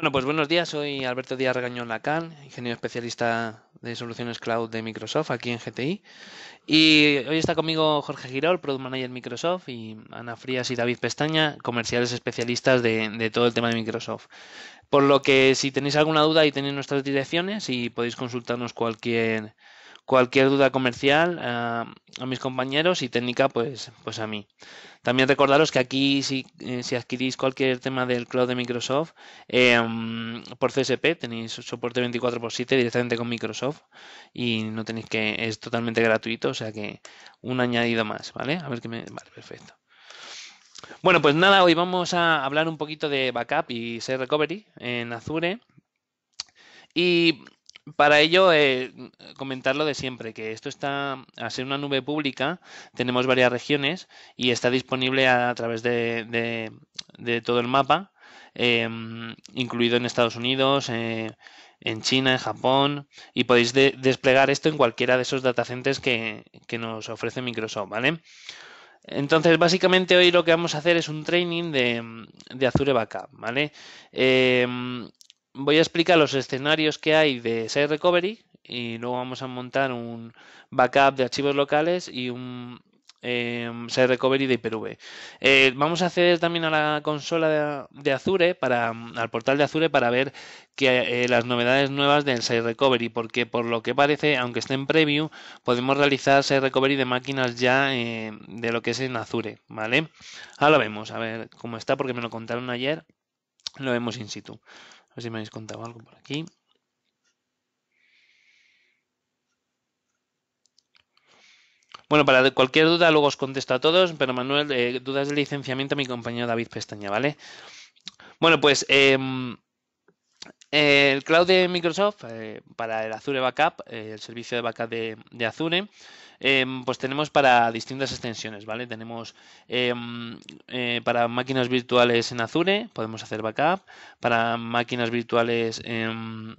Bueno, pues buenos días. Soy Alberto Díaz Regañón Lacan, ingeniero especialista de soluciones cloud de Microsoft aquí en GTI. Y hoy está conmigo Jorge Girol, Product Manager Microsoft, y Ana Frías y David Pestaña, comerciales especialistas de, de todo el tema de Microsoft. Por lo que si tenéis alguna duda y tenéis nuestras direcciones y podéis consultarnos cualquier cualquier duda comercial a, mis compañeros y técnica pues, pues a mí. También recordaros que aquí si, eh, si adquirís cualquier tema del cloud de Microsoft em, por CSP tenéis soporte 24x7 directamente con Microsoft y no tenéis que, es totalmente gratuito, o sea que un añadido más, ¿vale? A ver que me... Vale, perfecto. Bueno, pues nada, hoy vamos a hablar un poquito de backup y Site Recovery en Azure. Y para ello, eh, comentar lo de siempre, que esto está, a ser una nube pública, tenemos varias regiones y está disponible a, través de, de, todo el mapa, em, incluido en Estados Unidos, eh, en China, en Japón, y podéis desplegar esto en cualquiera de esos datacenters que, que nos ofrece Microsoft, ¿vale? Entonces, básicamente hoy lo que vamos a hacer es un training de, Azure Backup, ¿vale? Em, voy a explicar los escenarios que hay de Site Recovery y luego vamos a montar un backup de archivos locales y un eh, Recovery de hyper Eh, vamos a acceder también a la consola de, Azure, para, al portal de Azure, para ver eh, las novedades nuevas del Site Recovery, porque por lo que parece, aunque esté en preview, podemos realizar Site Recovery de máquinas ya em, de lo que es en Azure, ¿vale? Ahora vemos, a ver cómo está, porque me lo contaron ayer, lo vemos in situ. A ver si me habéis contado algo por aquí. Bueno, para cualquier duda luego os contesto a todos, pero Manuel, eh, dudas de licenciamiento a mi compañero David Pestaña, ¿vale? Bueno, pues... Em, el cloud de Microsoft eh, para el Azure Backup, eh, el servicio de backup de, Azure, em, pues tenemos para distintas extensiones, ¿vale? Tenemos em, eh, para máquinas virtuales en Azure, podemos hacer backup, para máquinas virtuales en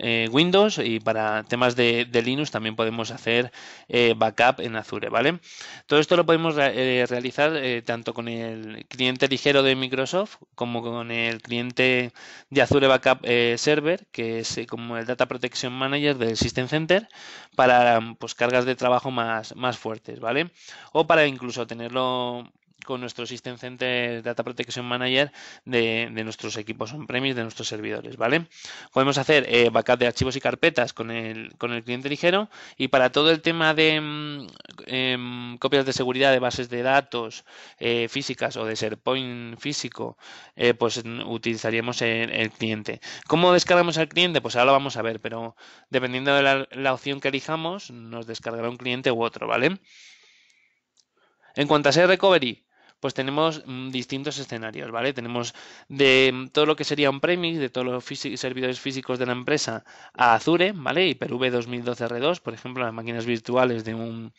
eh, Windows y para temas de, Linux también podemos hacer eh, backup en Azure, ¿vale? Todo esto lo podemos eh, realizar tanto con el cliente ligero de Microsoft como con el cliente de Azure Backup Server, que es como el Data Protection Manager del System Center, para pues, cargas de trabajo más, más fuertes, ¿vale? O para incluso tenerlo con nuestro System Center Data Protection Manager de, nuestros equipos on-premise, de nuestros servidores, ¿vale? Podemos hacer eh, backup de archivos y carpetas con el, cliente ligero y para todo el tema de mm, em, copias de seguridad de bases de datos eh, físicas o de SharePoint físico, eh, pues utilizaríamos el, cliente. ¿Cómo descargamos al cliente? Pues ahora lo vamos a ver, pero dependiendo de la, opción que elijamos, nos descargará un cliente u otro, ¿vale? En cuanto a ser recovery, pues tenemos mm, distintos escenarios, ¿vale? Tenemos de mm, todo lo que sería un premise, de todos los servidores físicos de la empresa a Azure, ¿vale? Hyper-V 2012 R2, por ejemplo, las máquinas virtuales de un,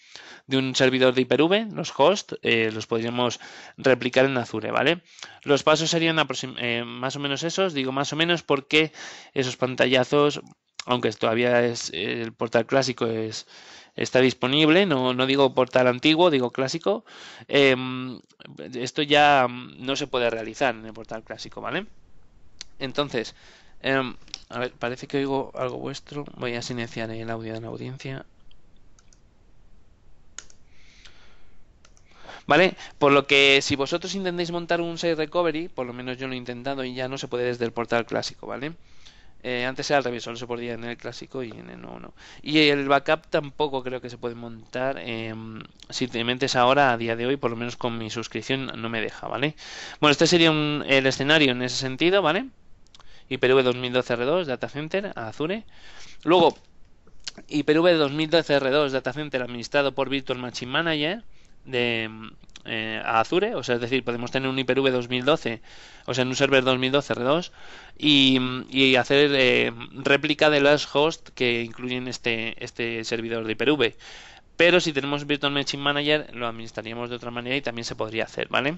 de un servidor de Hyper-V, los hosts, eh, los podríamos replicar en Azure, ¿vale? Los pasos serían eh, más o menos esos, digo más o menos porque esos pantallazos, aunque todavía es el portal clásico es está disponible, no, digo portal antiguo, digo clásico. Em, esto ya em, no se puede realizar en el portal clásico, ¿vale? Entonces, em, a ver, parece que oigo algo vuestro. Voy a silenciar el audio de la audiencia. ¿Vale? Por lo que si vosotros intentáis montar un site recovery, por lo menos yo lo he intentado y ya no se puede desde el portal clásico, ¿vale? Eh, antes era al revés, solo se podía en el clásico y en el nuevo no. Y el backup tampoco creo que se puede montar. Eh, si te metes ahora, a día de hoy, por lo menos con mi suscripción, no me deja, ¿vale? Bueno, este sería el escenario en ese sentido, ¿vale? IPv 2012 R2, datacenter, Center, Azure. Luego, IPv 2012 R2, Data administrado por Virtual Machine Manager de eh, a Azure, o sea, es decir, podemos tener un IPv 2012, o sea, en un server 2012 R2 y, y hacer eh, réplica de las hosts que incluyen este, este servidor de IPv. Pero si tenemos Virtual Machine Manager, lo administraríamos de otra manera y también se podría hacer, ¿vale?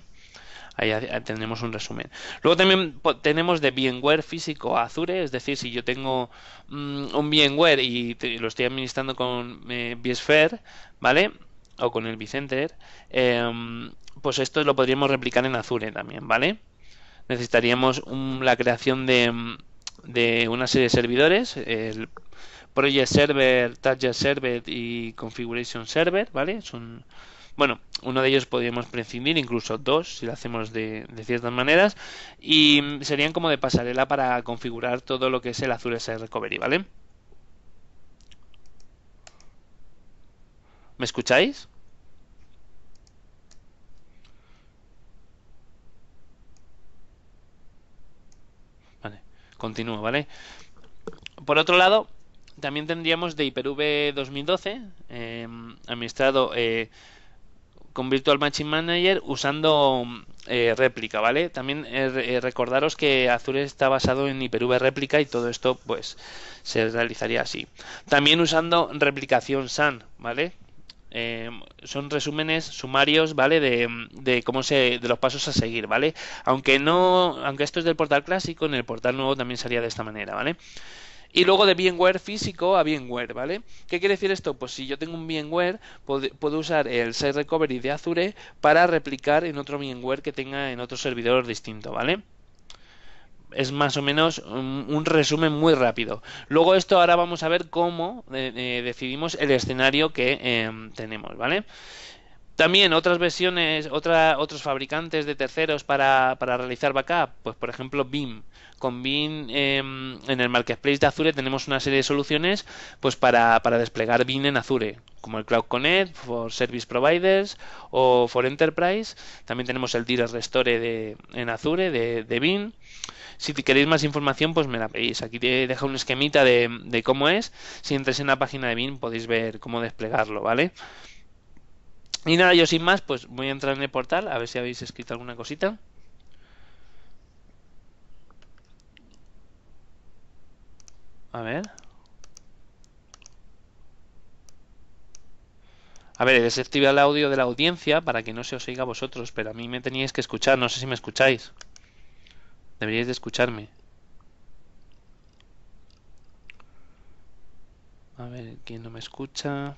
Ahí tendremos un resumen. Luego también tenemos de VMware físico a Azure, es decir, si yo tengo mm, un VMware y, lo estoy administrando con BSphere, eh, vSphere, ¿vale? o con el Vicenter, em, pues esto lo podríamos replicar en Azure también, ¿vale? Necesitaríamos la creación de, de, una serie de servidores, el Project Server, touch Server y Configuration Server, ¿vale? Son, bueno, uno de ellos podríamos prescindir, incluso dos, si lo hacemos de, ciertas maneras, y serían como de pasarela para configurar todo lo que es el Azure Site Recovery, ¿vale? ¿Me escucháis? Vale, continúo, ¿vale? Por otro lado, también tendríamos de Hyper-V 2012, em, administrado eh, con Virtual Machine Manager usando eh, réplica, ¿vale? También eh, recordaros que Azure está basado en Hyper-V réplica y todo esto pues se realizaría así. También usando replicación SAN, ¿vale? Eh, son resúmenes sumarios, ¿vale? De, cómo se, de los pasos a seguir, ¿vale? Aunque no, aunque esto es del portal clásico, en el portal nuevo también sería de esta manera, ¿vale? Y luego de VMware físico a VMware, ¿vale? ¿Qué quiere decir esto? Pues si yo tengo un VMware, puedo, usar el Site Recovery de Azure para replicar en otro VMware que tenga en otro servidor distinto, ¿vale? es más o menos un, resumen muy rápido. Luego esto ahora vamos a ver cómo eh, eh, decidimos el escenario que em, tenemos, ¿vale? También otras versiones, otra, otros fabricantes de terceros para, realizar backup, pues por ejemplo BIM. Con BIM em, en el marketplace de Azure tenemos una serie de soluciones pues para, desplegar BIM en Azure, como el Cloud Connect, for Service Providers o for Enterprise. También tenemos el Direct Restore de, en Azure de, de BIM. Si queréis más información, pues me la pedís. Aquí te dejo un esquemita de, cómo es. Si entres en la página de BIM podéis ver cómo desplegarlo, ¿vale? vale y nada, yo sin más, pues voy a entrar en el portal, a ver si habéis escrito alguna cosita. A ver. A ver, he desactivado el audio de la audiencia para que no se os oiga a vosotros, pero a mí me teníais que escuchar, no sé si me escucháis. Deberíais de escucharme. A ver, ¿quién no me escucha?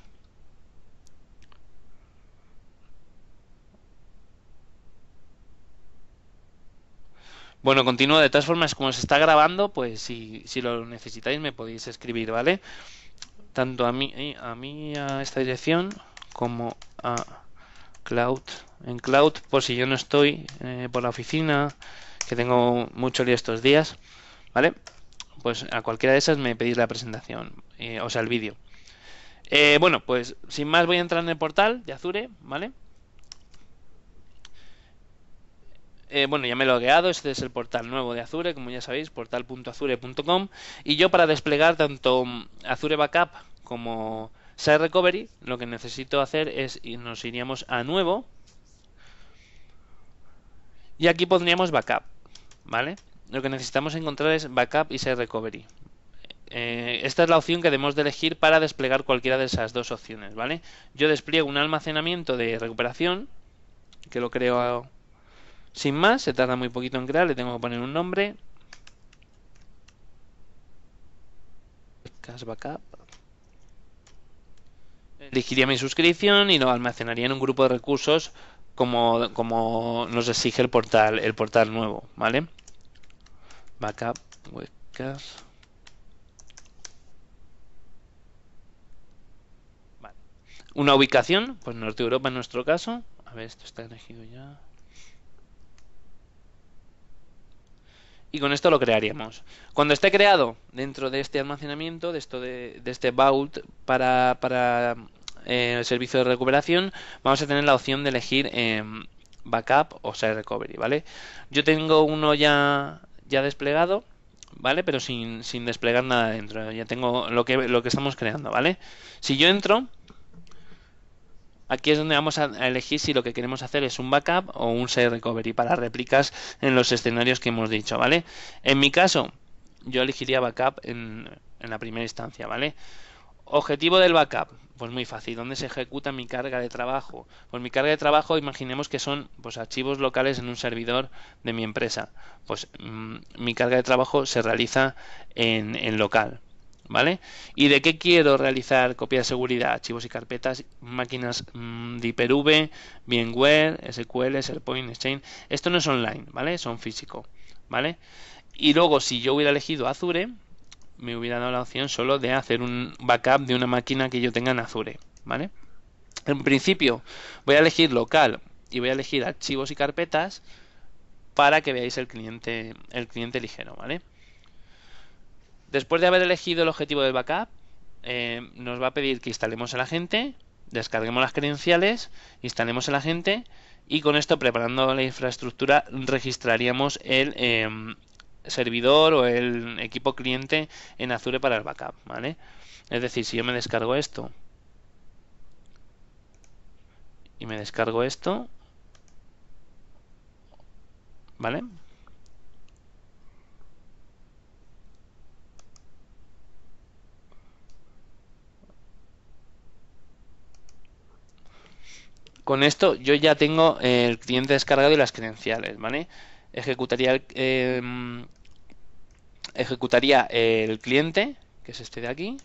Bueno, continúo. De todas formas, como se está grabando, pues si, lo necesitáis me podéis escribir, ¿vale? Tanto a mí, eh, a mí, a esta dirección, como a Cloud. En Cloud, por si yo no estoy eh, por la oficina, que tengo mucho lío estos días, ¿vale? Pues a cualquiera de esas me pedís la presentación, eh, o sea, el vídeo. Eh, bueno, pues sin más voy a entrar en el portal de Azure, ¿vale? Eh, bueno, ya me he logueado, este es el portal nuevo de Azure, como ya sabéis, portal.azure.com. Y yo para desplegar tanto Azure Backup como Site Recovery, lo que necesito hacer es nos iríamos a nuevo. Y aquí pondríamos backup, ¿vale? Lo que necesitamos encontrar es backup y Site Recovery. Eh, esta es la opción que debemos de elegir para desplegar cualquiera de esas dos opciones, ¿vale? Yo despliego un almacenamiento de recuperación, que lo creo sin más, se tarda muy poquito en crear, le tengo que poner un nombre. Backup. Elegiría mi suscripción y lo almacenaría en un grupo de recursos como, como nos exige el portal, el portal nuevo, ¿vale? Backup, webcast. Una ubicación, pues Norte Europa en nuestro caso. A ver, esto está elegido ya. y con esto lo crearíamos. Cuando esté creado dentro de este almacenamiento, de, esto de, este vault para, eh, el servicio de recuperación, vamos a tener la opción de elegir em, backup o site recovery, ¿vale? Yo tengo uno ya, ya desplegado, ¿vale? Pero sin, desplegar nada dentro, ya tengo lo que, lo que estamos creando, ¿vale? Si yo entro, Aquí es donde vamos a elegir si lo que queremos hacer es un backup o un save recovery para réplicas en los escenarios que hemos dicho, ¿vale? En mi caso, yo elegiría backup en, la primera instancia, ¿vale? Objetivo del backup, pues muy fácil. ¿Dónde se ejecuta mi carga de trabajo? Pues mi carga de trabajo, imaginemos que son pues, archivos locales en un servidor de mi empresa. Pues mm, mi carga de trabajo se realiza en, en local. ¿Vale? ¿Y de qué quiero realizar copia de seguridad? Archivos y carpetas, máquinas mm, de Hyper-V, VMware, SQL, SharePoint, Exchange. Esto no es online, ¿vale? Son físico, ¿vale? Y luego, si yo hubiera elegido Azure, me hubiera dado la opción solo de hacer un backup de una máquina que yo tenga en Azure, ¿vale? En principio, voy a elegir local y voy a elegir archivos y carpetas para que veáis el cliente, el cliente ligero, ¿vale? Después de haber elegido el objetivo del backup, eh, nos va a pedir que instalemos el agente, descarguemos las credenciales, instalemos el agente y con esto preparando la infraestructura registraríamos el eh, servidor o el equipo cliente en Azure para el backup, Es decir, si yo me descargo esto y me descargo esto, ¿vale? Con esto yo ya tengo eh, el cliente descargado y las credenciales, ¿vale? Ejecutaría el, em, el cliente, que es este de aquí.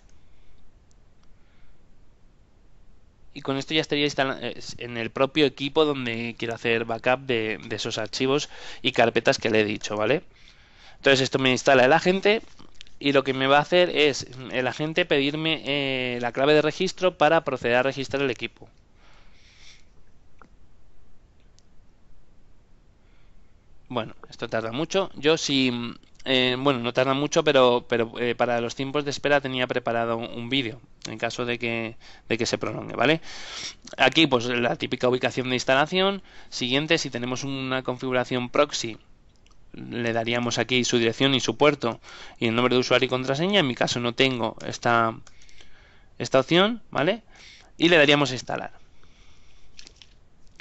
Y con esto ya estaría en el propio equipo donde quiero hacer backup de, esos archivos y carpetas que le he dicho, ¿vale? Entonces esto me instala el agente y lo que me va a hacer es el agente pedirme eh, la clave de registro para proceder a registrar el equipo. Bueno, esto tarda mucho. Yo sí, eh, bueno, no tarda mucho, pero, pero eh, para los tiempos de espera tenía preparado un, vídeo en caso de que, que se prolongue, ¿vale? Aquí, pues la típica ubicación de instalación. Siguiente, si tenemos una configuración proxy, le daríamos aquí su dirección y su puerto y el nombre de usuario y contraseña. En mi caso no tengo esta, esta opción, ¿vale? Y le daríamos instalar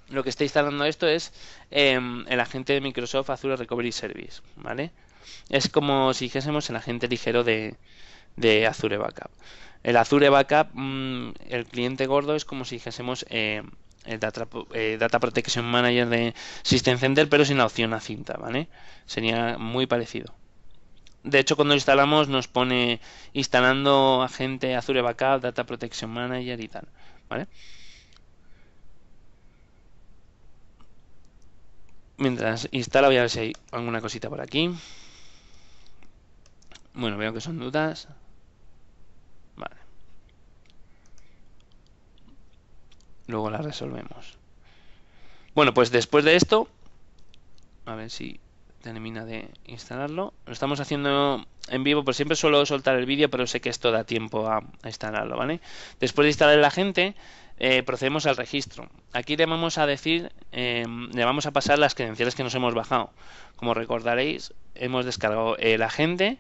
lo que está instalando esto es em, el agente de Microsoft Azure Recovery Service, ¿vale? Es como si dijésemos el agente ligero de, Azure Backup. El Azure Backup, mm, el cliente gordo, es como si dijésemos eh, el Data, eh, Data, Protection Manager de System Center, pero sin la opción a cinta, ¿vale? Sería muy parecido. De hecho, cuando instalamos nos pone instalando agente Azure Backup, Data Protection Manager y tal, ¿vale? Mientras instala voy a ver si hay alguna cosita por aquí. Bueno, veo que son dudas. Vale. Luego las resolvemos. Bueno, pues después de esto... A ver si termina de instalarlo. Lo estamos haciendo en vivo, pues siempre suelo soltar el vídeo, pero sé que esto da tiempo a, instalarlo, ¿vale? Después de instalar la gente, eh, procedemos al registro. Aquí le vamos a decir, eh, le vamos a pasar las credenciales que nos hemos bajado. Como recordaréis, hemos descargado el agente,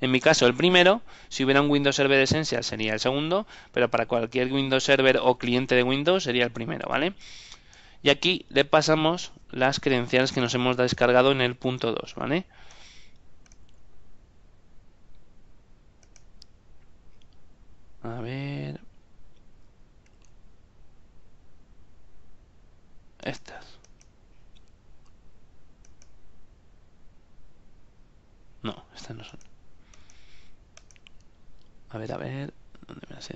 en mi caso el primero, si hubiera un Windows Server Essential sería el segundo, pero para cualquier Windows Server o cliente de Windows sería el primero, ¿vale? Y aquí le pasamos las credenciales que nos hemos descargado en el punto 2, ¿vale? A ver... Estas. No, estas no son. A ver, a ver. ¿Dónde me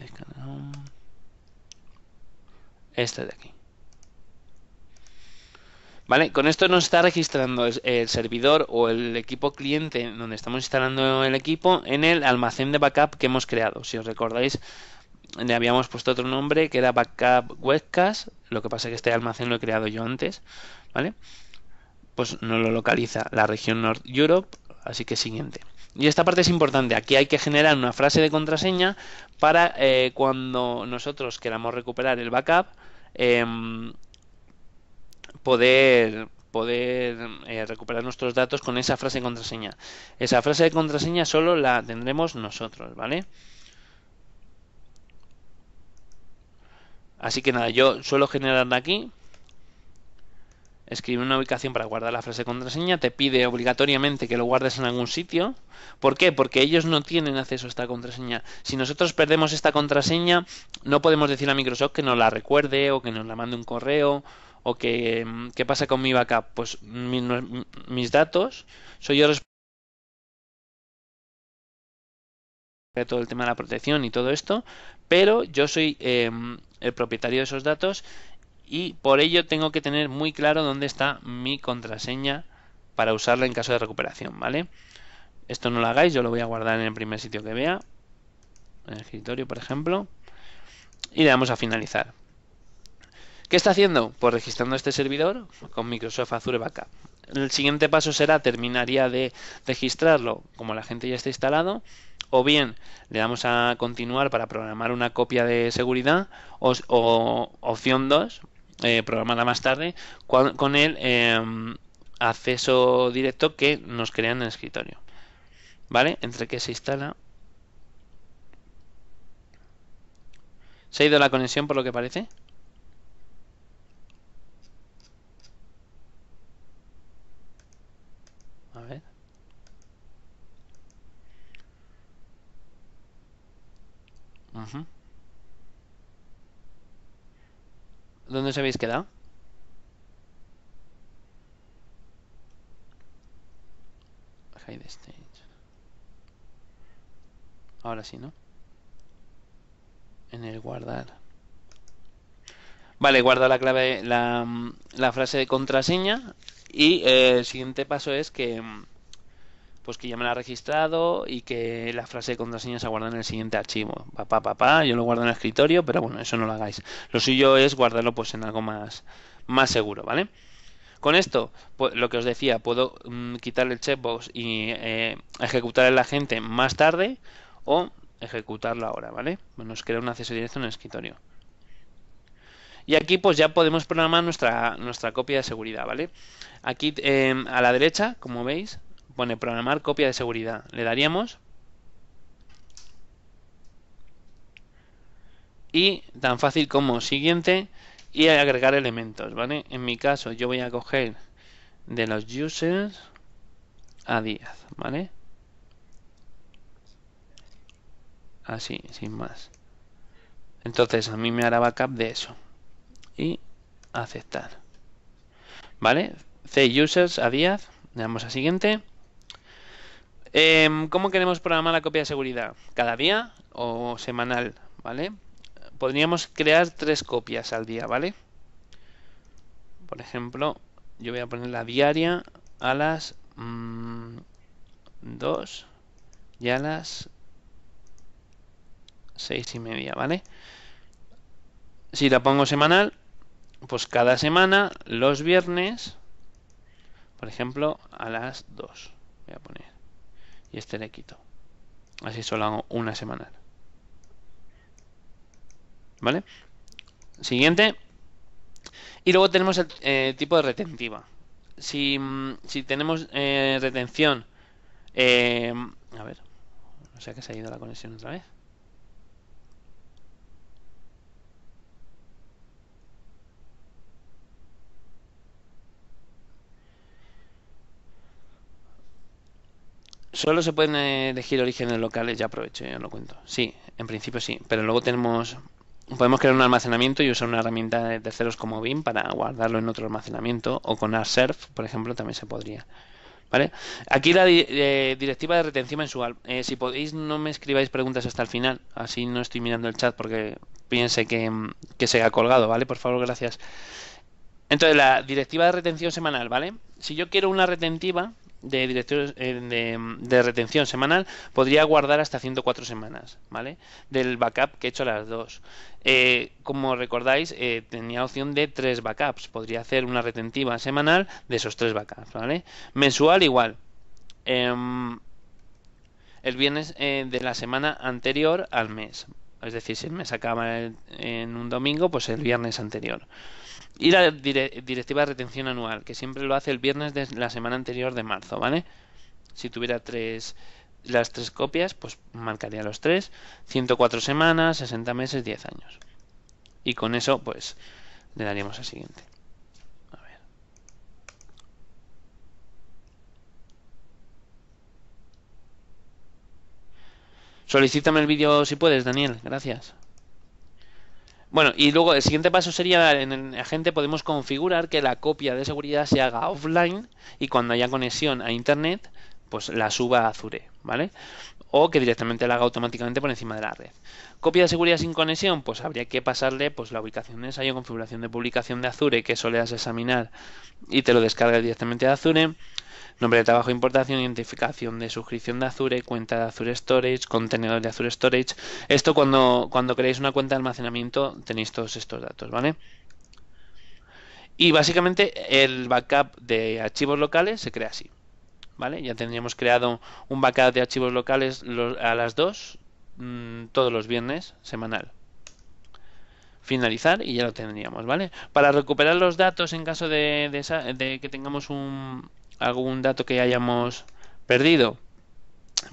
Esta de aquí. Vale, con esto nos está registrando el servidor o el equipo cliente donde estamos instalando el equipo en el almacén de backup que hemos creado. Si os recordáis, le habíamos puesto otro nombre que era Backup Webcast. Lo que pasa es que este almacén lo he creado yo antes, ¿vale? Pues no lo localiza la región North Europe, así que siguiente. Y esta parte es importante. Aquí hay que generar una frase de contraseña para eh, cuando nosotros queramos recuperar el backup, em, poder, poder eh, recuperar nuestros datos con esa frase de contraseña. Esa frase de contraseña solo la tendremos nosotros, ¿vale? Así que nada, yo suelo generar de aquí. Escribe una ubicación para guardar la frase de contraseña. Te pide obligatoriamente que lo guardes en algún sitio. ¿Por qué? Porque ellos no tienen acceso a esta contraseña. Si nosotros perdemos esta contraseña, no podemos decir a Microsoft que nos la recuerde o que nos la mande un correo o que mm, qué pasa con mi backup. Pues mis, datos, soy yo responsable de todo el tema de la protección y todo esto, pero yo soy em, el propietario de esos datos y por ello tengo que tener muy claro dónde está mi contraseña para usarla en caso de recuperación, ¿vale? Esto no lo hagáis, yo lo voy a guardar en el primer sitio que vea, en el escritorio, por ejemplo, y le damos a finalizar. ¿Qué está haciendo? Pues registrando este servidor con Microsoft Azure Backup. El siguiente paso será terminaría de registrarlo como la gente ya está instalado o bien le damos a continuar para programar una copia de seguridad o, opción 2, eh, programarla más tarde, con el em, acceso directo que nos crean en el escritorio. ¿Vale? Entre que se instala. Se ha ido la conexión por lo que parece. ¿Dónde os habéis quedado? Hide stage. Ahora sí, ¿no? En el guardar. Vale, guarda la clave, la, frase de contraseña. Y eh, el siguiente paso es que mm, pues que ya me la ha registrado y que la frase de contraseña se guarda en el siguiente archivo. Papá, papá, yo lo guardo en el escritorio, pero bueno, eso no lo hagáis. Lo suyo es guardarlo pues en algo más, más seguro, ¿vale? Con esto, pues, lo que os decía, puedo mm, quitar el checkbox y eh, ejecutar el agente más tarde o ejecutarlo ahora, ¿vale? Bueno, es crea un acceso directo en el escritorio. Y aquí pues ya podemos programar nuestra, nuestra copia de seguridad, ¿vale? Aquí eh, a la derecha, como veis, pone programar copia de seguridad. Le daríamos. Y tan fácil como siguiente y agregar elementos, ¿vale? En mi caso yo voy a coger de los users a 10, ¿vale? Así, sin más. Entonces a mí me hará backup de eso. Y aceptar. ¿Vale? C users a 10. Le damos a siguiente. Em, ¿Cómo queremos programar la copia de seguridad? ¿Cada día o semanal? ¿Vale? Podríamos crear tres copias al día, ¿vale? Por ejemplo, yo voy a poner la diaria a las 2 mm, y a las 6 y media, ¿vale? Si la pongo semanal, pues cada semana, los viernes, por ejemplo, a las 2. Voy a poner y este le quito. Así solo hago una semana, ¿Vale? Siguiente. Y luego tenemos el eh, tipo de retentiva. Si, mm, si tenemos eh, retención... Eh, a ver. o sea que se ha ido la conexión otra vez. Solo se pueden eh, elegir orígenes locales, ya aprovecho, ya lo cuento. Sí, en principio sí, pero luego tenemos podemos crear un almacenamiento y usar una herramienta de terceros como BIM para guardarlo en otro almacenamiento o con arsurf por ejemplo, también se podría. ¿Vale? Aquí la eh, directiva de retención mensual. Eh, si podéis, no me escribáis preguntas hasta el final. Así no estoy mirando el chat porque piense que, mm, que se ha colgado, ¿vale? Por favor, gracias. Entonces, la directiva de retención semanal, ¿vale? Si yo quiero una retentiva, eh, de, de, retención semanal podría guardar hasta 104 semanas, ¿vale? Del backup que he hecho las dos. Eh, como recordáis, eh, tenía opción de tres backups. Podría hacer una retentiva semanal de esos tres backups, ¿vale? Mensual igual. Em, el viernes de la semana anterior al mes, es decir, si me sacaba en un domingo, pues el viernes anterior. Y la directiva de retención anual, que siempre lo hace el viernes de la semana anterior de marzo, ¿vale? Si tuviera tres, las tres copias, pues marcaría los tres. 104 semanas, 60 meses, 10 años. Y con eso, pues, le daríamos al siguiente. Solicítame el vídeo si puedes, Daniel. Gracias. Bueno, y luego el siguiente paso sería en el agente podemos configurar que la copia de seguridad se haga offline y cuando haya conexión a internet, pues la suba a Azure, ¿vale? O que directamente la haga automáticamente por encima de la red. Copia de seguridad sin conexión, pues habría que pasarle pues la ubicación de ensayo, configuración de publicación de Azure, que eso le examinar y te lo descarga directamente de Azure nombre de trabajo, importación, identificación de suscripción de Azure, cuenta de Azure Storage, contenedor de Azure Storage. Esto cuando, cuando creéis una cuenta de almacenamiento tenéis todos estos datos, ¿vale? Y básicamente el backup de archivos locales se crea así. ¿Vale? Ya tendríamos creado un backup de archivos locales a las 2 mm, todos los viernes semanal. Finalizar y ya lo tendríamos, ¿vale? Para recuperar los datos en caso de que tengamos un, algún dato que hayamos perdido,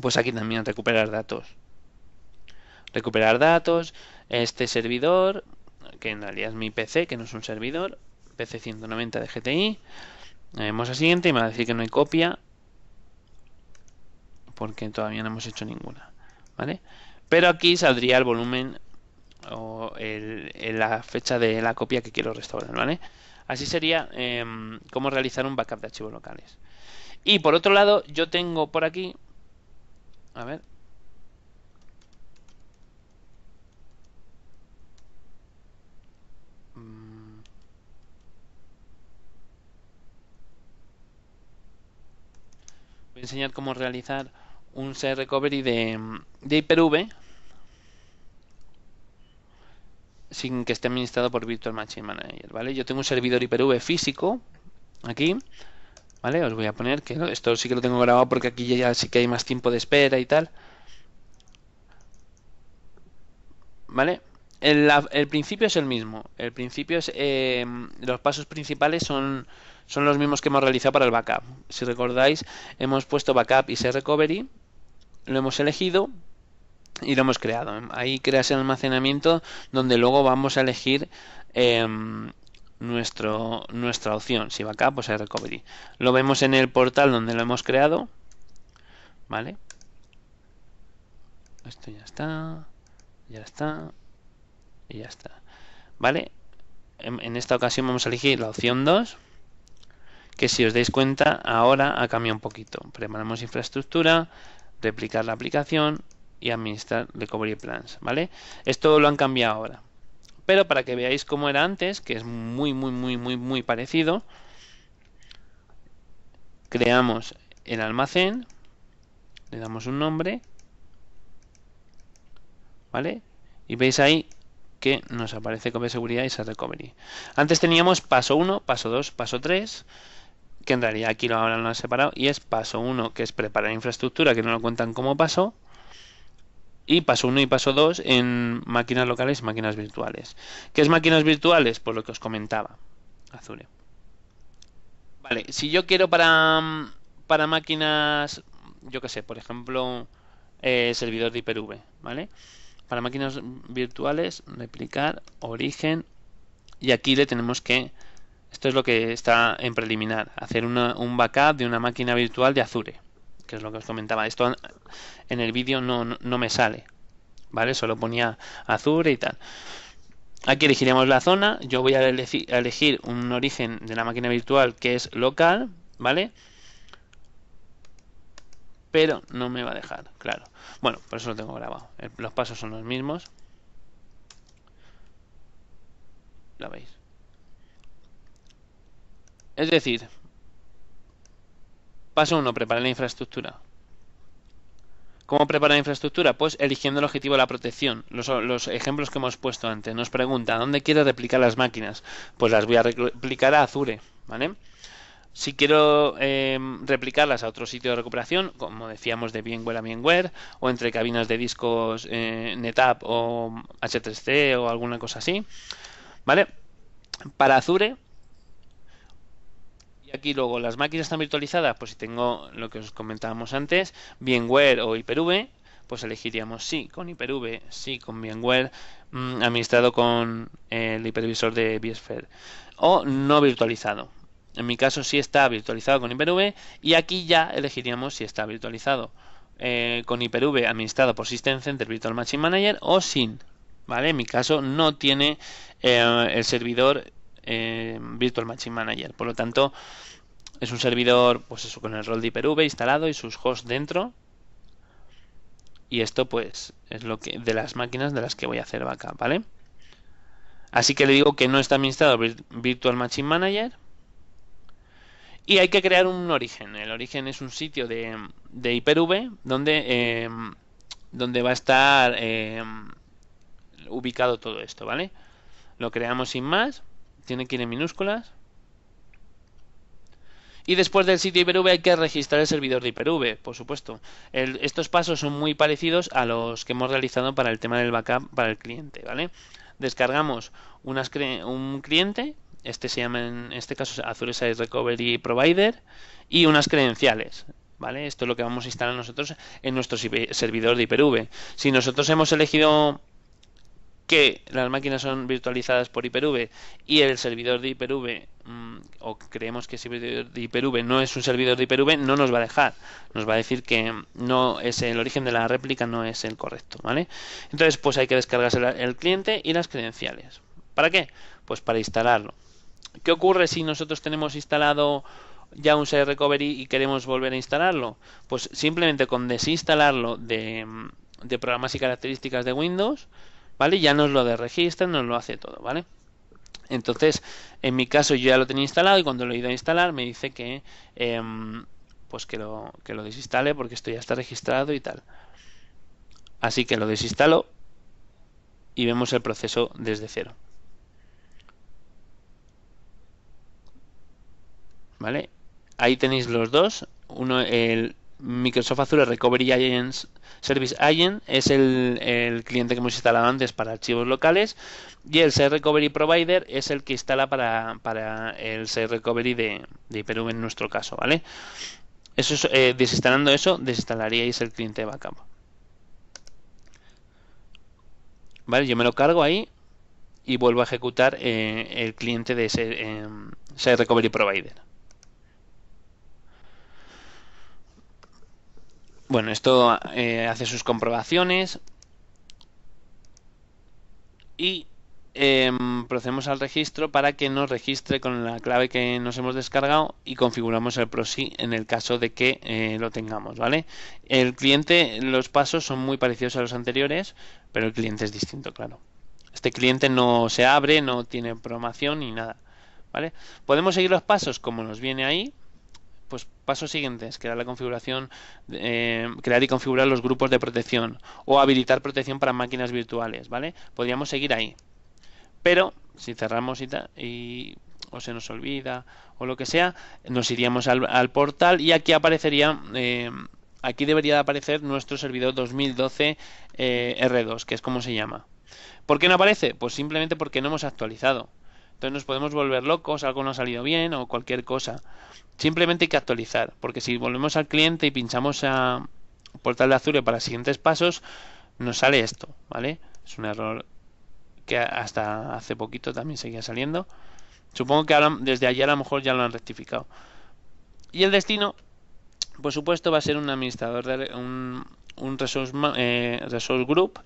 pues aquí también recuperar datos. Recuperar datos, este servidor, que en realidad es mi PC, que no es un servidor, PC 190 de GTI. Vamos a siguiente y me va a decir que no hay copia, porque todavía no hemos hecho ninguna. ¿Vale? Pero aquí saldría el volumen o la fecha de la copia que quiero restaurar, ¿vale? Así sería eh, cómo realizar un backup de archivos locales. Y por otro lado, yo tengo por aquí... A ver. Mm. Voy a enseñar cómo realizar un set recovery de, de, Hyper-V sin que esté administrado por Virtual Machine Manager, ¿vale? Yo tengo un servidor IPv físico aquí, ¿vale? Os voy a poner que esto sí que lo tengo grabado porque aquí ya sí que hay más tiempo de espera y tal. ¿Vale? El, principio es el mismo. El principio es... Eh, los pasos principales son, son los mismos que hemos realizado para el backup. Si recordáis, hemos puesto backup y se recovery, lo hemos elegido, y lo hemos creado. Ahí creas el almacenamiento donde luego vamos a elegir em, nuestro, nuestra opción, si va acá, pues es recovery. Lo vemos en el portal donde lo hemos creado. ¿Vale? Esto ya está, ya está y ya está. ¿Vale? En, en esta ocasión vamos a elegir la opción 2 que si os dais cuenta ahora ha cambiado un poquito. Preparamos infraestructura, replicar la aplicación, y administrar recovery plans, ¿vale? Esto lo han cambiado ahora. Pero para que veáis cómo era antes, que es muy, muy, muy, muy, muy parecido, creamos el almacén, le damos un nombre, ¿vale? Y veis ahí que nos aparece copia de seguridad y se recovery. Antes teníamos paso 1, paso 2, paso 3, que en realidad aquí lo, ahora lo han separado, y es paso 1, que es preparar infraestructura, que no lo cuentan como paso, y paso 1 y paso 2 en máquinas locales y máquinas virtuales. ¿Qué es máquinas virtuales? por pues lo que os comentaba, Azure. Vale, si yo quiero para, para máquinas, yo qué sé, por ejemplo, eh, servidor de v ¿vale? Para máquinas virtuales, replicar, origen, y aquí le tenemos que, esto es lo que está en preliminar, hacer un backup de una máquina virtual de Azure, que es lo que os comentaba. Esto en el vídeo no, me sale, ¿vale? Solo ponía azul y tal. Aquí elegiremos la zona, yo voy a, elegir, un origen de la máquina virtual que es local, ¿vale? Pero no me va a dejar, claro. Bueno, por eso lo tengo grabado. Los pasos son los mismos. La veis. Es decir, Paso 1. Preparar la infraestructura. ¿Cómo preparar la infraestructura? Pues eligiendo el objetivo de la protección. Los, ejemplos que hemos puesto antes. Nos pregunta, ¿dónde quiero replicar las máquinas? Pues las voy a replicar a Azure, ¿vale? Si quiero eh, replicarlas a otro sitio de recuperación, como decíamos de VMware a VMware, o entre cabinas de discos eh, NetApp o H3C o alguna cosa así, ¿vale? Para Azure y aquí luego las máquinas están virtualizadas, pues si tengo lo que os comentábamos antes, bienware o Hyper-V, pues elegiríamos sí con Hyper-V, sí con VMware, mm, administrado con eh, el hipervisor de vSphere, o no virtualizado. En mi caso sí está virtualizado con Hyper-V y aquí ya elegiríamos si está virtualizado eh, con Hyper-V administrado por System Center Virtual Machine Manager o sin. ¿Vale? En mi caso no tiene eh, el servidor Em, Virtual Machine Manager. Por lo tanto, es un servidor, pues eso, con el rol de hyper instalado y sus hosts dentro. Y esto, pues, es lo que de las máquinas de las que voy a hacer backup, ¿vale? Así que le digo que no está administrado Virtual Machine Manager. Y hay que crear un origen. El origen es un sitio de, de em, donde, va a estar em, ubicado todo esto, ¿vale? Lo creamos sin más tiene que ir en minúsculas. Y después del sitio Hyper-V hay que registrar el servidor de hyper por supuesto. estos pasos son muy parecidos a los que hemos realizado para el tema del backup para el cliente, ¿vale? Descargamos un cliente, este se llama en este caso Azure Site Recovery Provider, y unas credenciales. ¿Vale? Esto es lo que vamos a instalar nosotros en nuestro servidor de hyper Si nosotros hemos elegido que las máquinas son virtualizadas por Hyper-V y el servidor de Hyper-V mm, o creemos que el servidor de Hyper-V no es un servidor de Hyper-V, no nos va a dejar. Nos va a decir que no es el origen de la réplica no es el correcto, ¿vale? Entonces, pues hay que descargarse el cliente y las credenciales. ¿Para qué? Pues para instalarlo. ¿Qué ocurre si nosotros tenemos instalado ya un site recovery y queremos volver a instalarlo? Pues simplemente con desinstalarlo de mm, programas y características de Windows, ¿vale? Ya nos lo de nos lo hace todo, ¿vale? Entonces, en mi caso yo ya lo tenía instalado y cuando lo he ido a instalar me dice que, em, pues que lo, que lo desinstale porque esto ya está registrado y tal. Así que lo desinstalo y vemos el proceso desde cero. ¿Vale? Ahí tenéis los dos. Uno, el, Microsoft Azure Recovery Agents Service Agent es el, cliente que hemos instalado antes para archivos locales y el Site Recovery Provider es el que instala para, el Site Recovery de, de Perú en nuestro caso, ¿vale? Eso eh, desinstalando eso, desinstalaríais el cliente de backup. Vale, yo me lo cargo ahí y vuelvo a ejecutar eh, el cliente de ese eh, Site Recovery Provider. Bueno, esto eh, hace sus comprobaciones y em, procedemos al registro para que nos registre con la clave que nos hemos descargado y configuramos el proxy en el caso de que eh, lo tengamos, ¿vale? El cliente, los pasos son muy parecidos a los anteriores, pero el cliente es distinto, claro. Este cliente no se abre, no tiene programación ni nada, ¿vale? Podemos seguir los pasos como nos viene ahí, pues pasos siguientes, crear la configuración, eh, crear y configurar los grupos de protección o habilitar protección para máquinas virtuales, ¿vale? Podríamos seguir ahí. Pero si cerramos y, y o se nos olvida o lo que sea, nos iríamos al, portal y aquí aparecería, eh, aquí debería aparecer nuestro servidor 2012 eh, R2, que es como se llama. ¿Por qué no aparece? Pues simplemente porque no hemos actualizado. Entonces nos podemos volver locos, algo no ha salido bien o cualquier cosa. Simplemente hay que actualizar, porque si volvemos al cliente y pinchamos a portal de Azure para siguientes pasos, nos sale esto, ¿vale? Es un error que hasta hace poquito también seguía saliendo. Supongo que desde ayer a lo mejor ya lo han rectificado. Y el destino, por supuesto, va a ser un administrador de un, un resource eh, group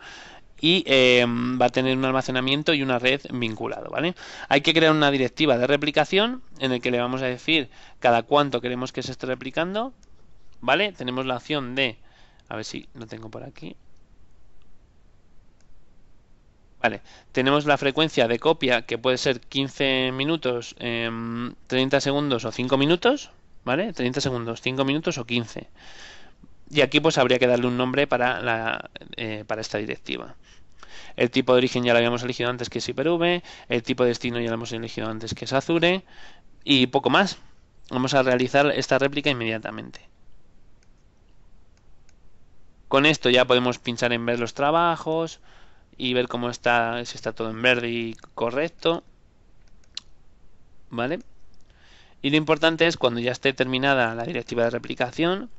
y eh, va a tener un almacenamiento y una red vinculado, ¿vale? Hay que crear una directiva de replicación en el que le vamos a decir cada cuánto queremos que se esté replicando, ¿vale? Tenemos la opción de, a ver si lo tengo por aquí. Vale, tenemos la frecuencia de copia que puede ser 15 minutos, 30 em, segundos o 5 minutos, ¿vale? 30 segundos, 5 minutos o 15. Y aquí pues habría que darle un nombre para, la, eh, para esta directiva. El tipo de origen ya lo habíamos elegido antes que es V el tipo de destino ya lo hemos elegido antes que es Azure y poco más. Vamos a realizar esta réplica inmediatamente. Con esto ya podemos pinchar en ver los trabajos y ver cómo está, si está todo en verde y correcto. ¿Vale? Y lo importante es cuando ya esté terminada la directiva de replicación,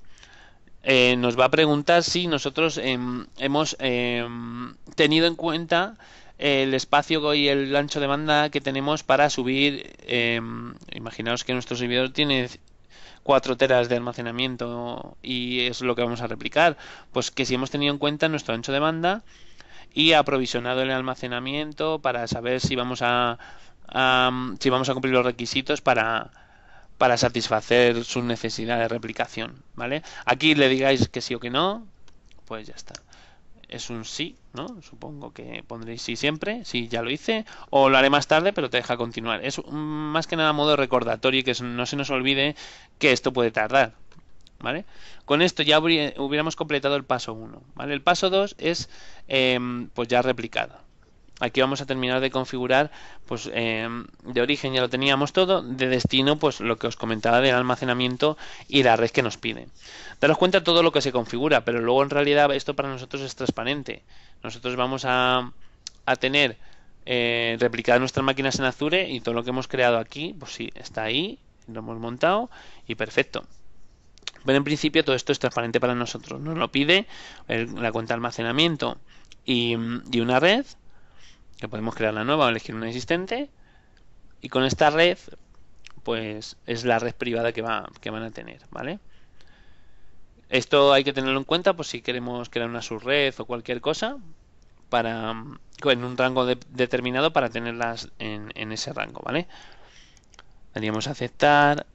eh, nos va a preguntar si nosotros em, hemos em, tenido en cuenta el espacio y el ancho de banda que tenemos para subir. Em, imaginaos que nuestro servidor tiene 4 teras de almacenamiento y es lo que vamos a replicar. Pues que si hemos tenido en cuenta nuestro ancho de banda y aprovisionado el almacenamiento para saber si vamos a si vamos a cumplir los requisitos para para satisfacer sus necesidades de replicación, ¿vale? Aquí le digáis que sí o que no, pues ya está. Es un sí, ¿no? Supongo que pondréis sí siempre, si ya lo hice, o lo haré más tarde, pero te deja continuar. Es más que nada modo recordatorio y que no se nos olvide que esto puede tardar, ¿vale? Con esto ya hubiéramos completado el paso 1, ¿vale? El paso 2 es, em, pues ya replicado aquí vamos a terminar de configurar pues em, de origen ya lo teníamos todo de destino pues lo que os comentaba del almacenamiento y la red que nos pide daros cuenta todo lo que se configura pero luego en realidad esto para nosotros es transparente nosotros vamos a, tener eh, replicadas nuestras máquinas en Azure y todo lo que hemos creado aquí pues sí está ahí lo hemos montado y perfecto pero en principio todo esto es transparente para nosotros. Nos lo pide la cuenta de almacenamiento y, y, una red podemos crear la nueva o elegir una existente y con esta red pues es la red privada que, va, que van a tener, ¿vale? Esto hay que tenerlo en cuenta por pues, si queremos crear una subred o cualquier cosa para en un rango determinado para tenerlas en, ese rango, ¿vale? Daríamos aceptar,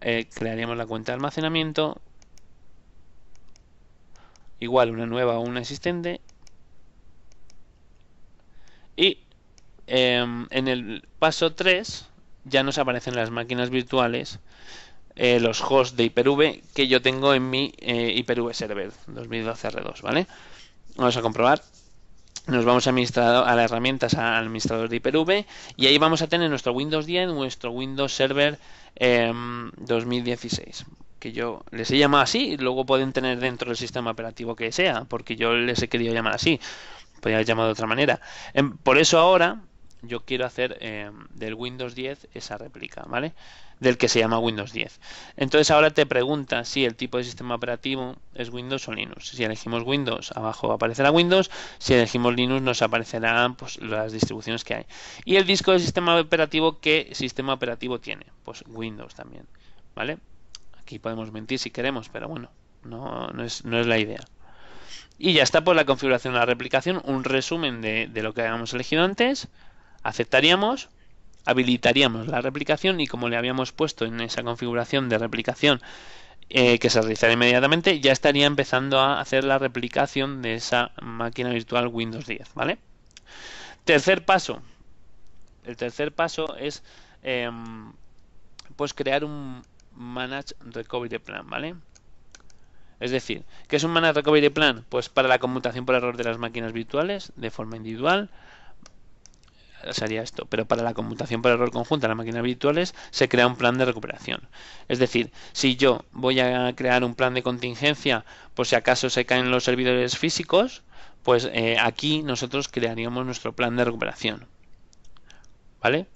eh, crearíamos la cuenta de almacenamiento, igual una nueva o una existente, y em, en el paso 3 ya nos aparecen las máquinas virtuales, eh, los hosts de Hyper-V que yo tengo en mi eh, Hyper-V Server 2012 R2, ¿vale? Vamos a comprobar. Nos vamos a, a las herramientas al administrador de Hyper-V y ahí vamos a tener nuestro Windows 10, nuestro Windows Server 2016 em, que yo les he llamado así, y luego pueden tener dentro del sistema operativo que sea, porque yo les he querido llamar así podría haber llamado de otra manera. Em, por eso ahora yo quiero hacer em, del Windows 10 esa réplica, ¿vale? Del que se llama Windows 10. Entonces ahora te pregunta si el tipo de sistema operativo es Windows o Linux. Si elegimos Windows, abajo aparecerá Windows. Si elegimos Linux, nos aparecerán pues, las distribuciones que hay. Y el disco de sistema operativo, ¿qué sistema operativo tiene? Pues Windows también, ¿vale? Aquí podemos mentir si queremos, pero bueno, no, no, es, no es la idea. Y ya está pues la configuración de la replicación, un resumen de, lo que habíamos elegido antes. Aceptaríamos, habilitaríamos la replicación y como le habíamos puesto en esa configuración de replicación eh, que se realizará inmediatamente, ya estaría empezando a hacer la replicación de esa máquina virtual Windows 10, ¿vale? Tercer paso. El tercer paso es em, pues crear un Manage Recovery Plan, ¿vale? Es decir, ¿qué es un Managed Recovery Plan? Pues para la conmutación por error de las máquinas virtuales de forma individual sería esto, pero para la conmutación por error conjunta de las máquinas virtuales se crea un plan de recuperación. Es decir, si yo voy a crear un plan de contingencia por pues si acaso se caen los servidores físicos, pues eh, aquí nosotros crearíamos nuestro plan de recuperación. ¿Vale?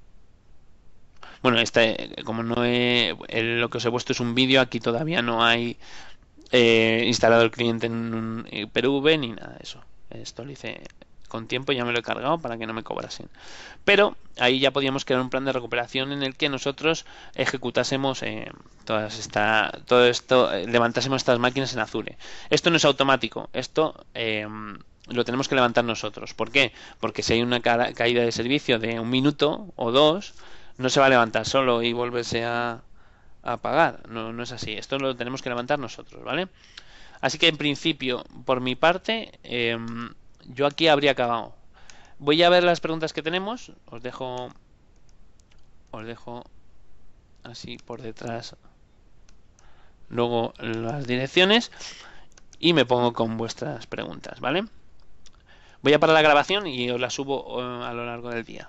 Bueno, este, como no he, lo que os he puesto es un vídeo, aquí todavía no hay instalado el cliente en un eh, Perú, ni nada de eso. Esto lo hice con tiempo, ya me lo he cargado para que no me cobrasen. Pero ahí ya podíamos crear un plan de recuperación en el que nosotros ejecutásemos eh, todas esta, todo esto, eh, levantásemos estas máquinas en Azure. Esto no es automático, esto em, lo tenemos que levantar nosotros. ¿Por qué? Porque si hay una caída de servicio de un minuto o dos, no se va a levantar solo y volverse a apagar, No, no es así. Esto lo tenemos que levantar nosotros, ¿vale? Así que en principio, por mi parte, em, yo aquí habría acabado. Voy a ver las preguntas que tenemos. Os dejo. Os dejo así por detrás. Luego las direcciones. Y me pongo con vuestras preguntas, ¿vale? Voy a parar la grabación y os la subo eh, a lo largo del día.